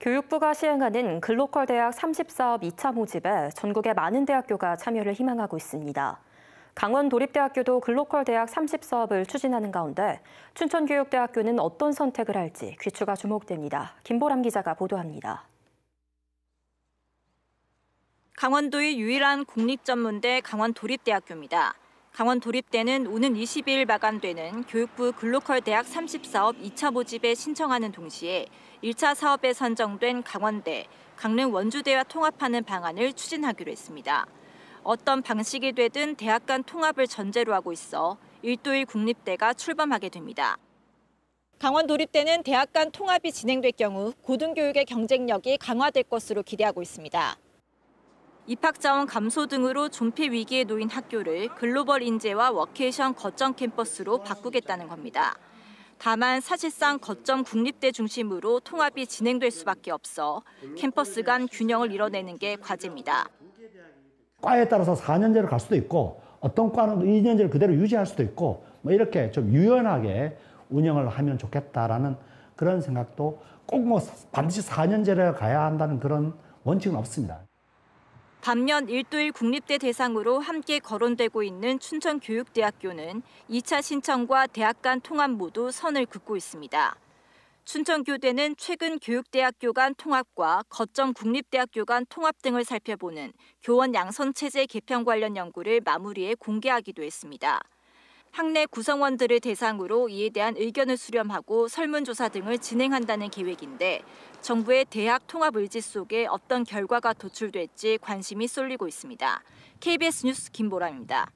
교육부가 시행하는 글로컬 대학 30사업 2차 모집에 전국의 많은 대학교가 참여를 희망하고 있습니다. 강원도립대학교도 글로컬 대학 30사업을 추진하는 가운데 춘천교육대학교는 어떤 선택을 할지 귀추가 주목됩니다. 김보람 기자가 보도합니다. 강원도의 유일한 국립전문대 강원도립대학교입니다. 강원 도립대는 오는 22일 마감되는 교육부 글로컬 대학 30사업 2차 모집에 신청하는 동시에 1차 사업에 선정된 강원대, 강릉 원주대와 통합하는 방안을 추진하기로 했습니다. 어떤 방식이 되든 대학 간 통합을 전제로 하고 있어 일도일 국립대가 출범하게 됩니다. 강원 도립대는 대학 간 통합이 진행될 경우 고등교육의 경쟁력이 강화될 것으로 기대하고 있습니다. 입학자원 감소 등으로 존폐 위기에 놓인 학교를 글로벌 인재와 워케이션 거점 캠퍼스로 바꾸겠다는 겁니다. 다만 사실상 거점 국립대 중심으로 통합이 진행될 수밖에 없어 캠퍼스 간 균형을 이뤄내는 게 과제입니다. 과에 따라서 4년제를 갈 수도 있고 어떤 과는 2년제를 그대로 유지할 수도 있고 뭐 이렇게 좀 유연하게 운영을 하면 좋겠다라는 그런 생각도 꼭 뭐 반드시 4년제를 가야 한다는 그런 원칙은 없습니다. 반면 일도일 국립대 대상으로 함께 거론되고 있는 춘천교육대학교는 2차 신청과 대학 간 통합 모두 선을 긋고 있습니다. 춘천교대는 최근 교육대학교 간 통합과 거점 국립대학교 간 통합 등을 살펴보는 교원 양선 체제 개편 관련 연구를 마무리해 공개하기도 했습니다. 학내 구성원들을 대상으로 이에 대한 의견을 수렴하고 설문조사 등을 진행한다는 계획인데 정부의 대학 통합 의지 속에 어떤 결과가 도출될지 관심이 쏠리고 있습니다. KBS 뉴스 김보람입니다.